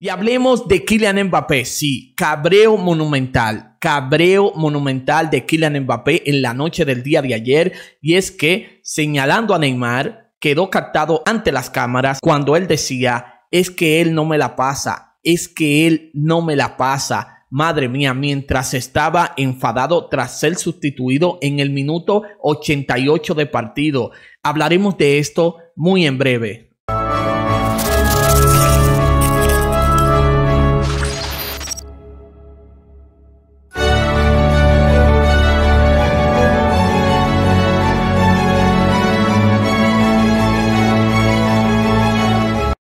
Y hablemos de Kylian Mbappé. Sí, cabreo monumental, cabreo monumental de Kylian Mbappé en la noche del día de ayer. Y es que, señalando a Neymar, quedó captado ante las cámaras cuando él decía, es que él no me la pasa, es que él no me la pasa. Madre mía, mientras estaba enfadado tras ser sustituido en el minuto 88 de partido. Hablaremos de esto muy en breve.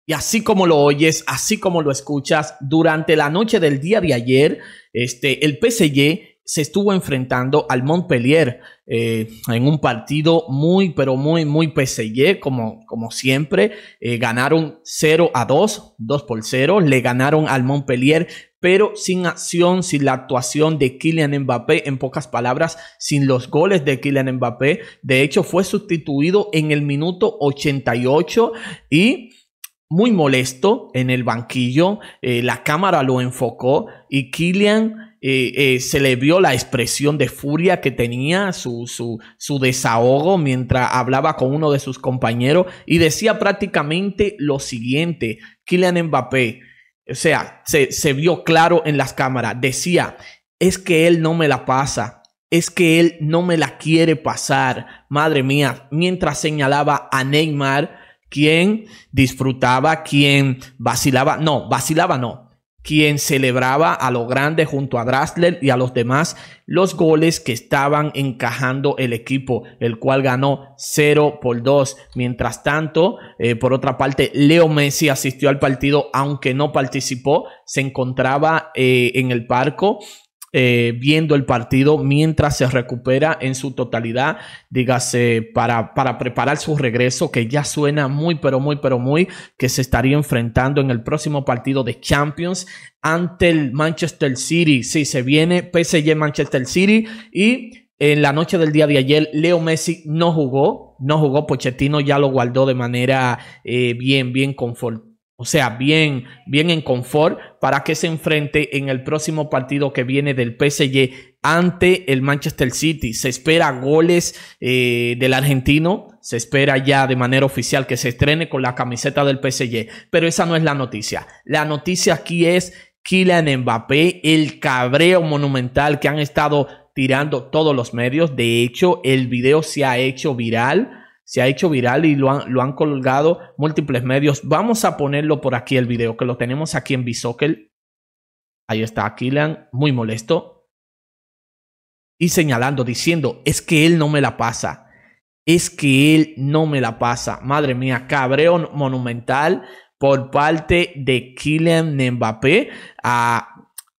Y así como lo oyes, así como lo escuchas, durante la noche del día de ayer, este, el PSG se estuvo enfrentando al Montpellier eh, en un partido muy, pero muy, muy PSG, como, como siempre. Eh, ganaron 0 a 2, 2 por 0, le ganaron al Montpellier, pero sin acción, sin la actuación de Kylian Mbappé, en pocas palabras, sin los goles de Kylian Mbappé. De hecho, fue sustituido en el minuto 88 y muy molesto en el banquillo, eh, la cámara lo enfocó y Killian eh, eh, se le vio la expresión de furia que tenía, su, desahogo mientras hablaba con uno de sus compañeros y decía prácticamente lo siguiente, Killian Mbappé, o sea, se, se vio claro en las cámaras, decía, es que él no me la pasa, es que él no me la quiere pasar, madre mía, mientras señalaba a Neymar, quien disfrutaba, quien vacilaba, no, vacilaba no, quien celebraba a lo grande junto a Drasler y a los demás los goles que estaban encajando el equipo, el cual ganó 0 por 2. Mientras tanto, eh, por otra parte, Leo Messi asistió al partido, aunque no participó, se encontraba eh, en el parco eh, viendo el partido mientras se recupera en su totalidad, dígase, para, para preparar su regreso, que ya suena muy, pero muy, pero muy, que se estaría enfrentando en el próximo partido de Champions ante el Manchester City. Sí, se viene PSG Manchester City y en la noche del día de ayer, Leo Messi no jugó, no jugó, Pochettino ya lo guardó de manera eh, bien, bien confortable. O sea, bien, bien en confort para que se enfrente en el próximo partido que viene del PSG ante el Manchester City. Se espera goles eh, del argentino, se espera ya de manera oficial que se estrene con la camiseta del PSG, pero esa no es la noticia. La noticia aquí es Kylian Mbappé, el cabreo monumental que han estado tirando todos los medios. De hecho, el video se ha hecho viral se ha hecho viral y lo han, colgado múltiples medios. Vamos a ponerlo por aquí el video, que lo tenemos aquí en Bisockel. Ahí está Kylian, muy molesto. Y señalando, diciendo, es que él no me la pasa. Es que él no me la pasa. Madre mía, cabreón monumental por parte de Kylian Mbappé. A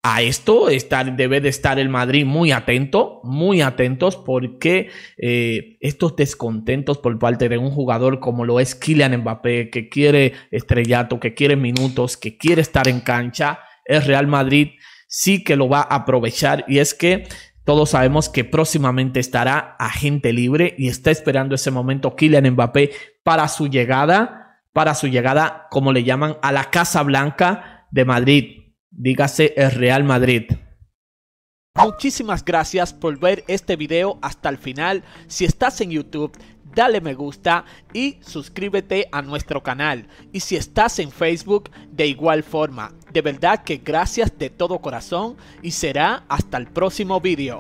a esto. debe de estar el Madrid muy atento, muy atentos, porque eh, estos descontentos por parte de un jugador como lo es Kylian Mbappé, que quiere estrellato, que quiere minutos, que quiere estar en cancha, el Real Madrid sí que lo va a aprovechar y es que todos sabemos que próximamente estará agente libre y está esperando ese momento Kylian Mbappé para su llegada, para su llegada, como le llaman, a la Casa Blanca de Madrid dígase el Real Madrid. Muchísimas gracias por ver este video hasta el final. Si estás en YouTube, dale me gusta y suscríbete a nuestro canal. Y si estás en Facebook, de igual forma. De verdad que gracias de todo corazón y será hasta el próximo video.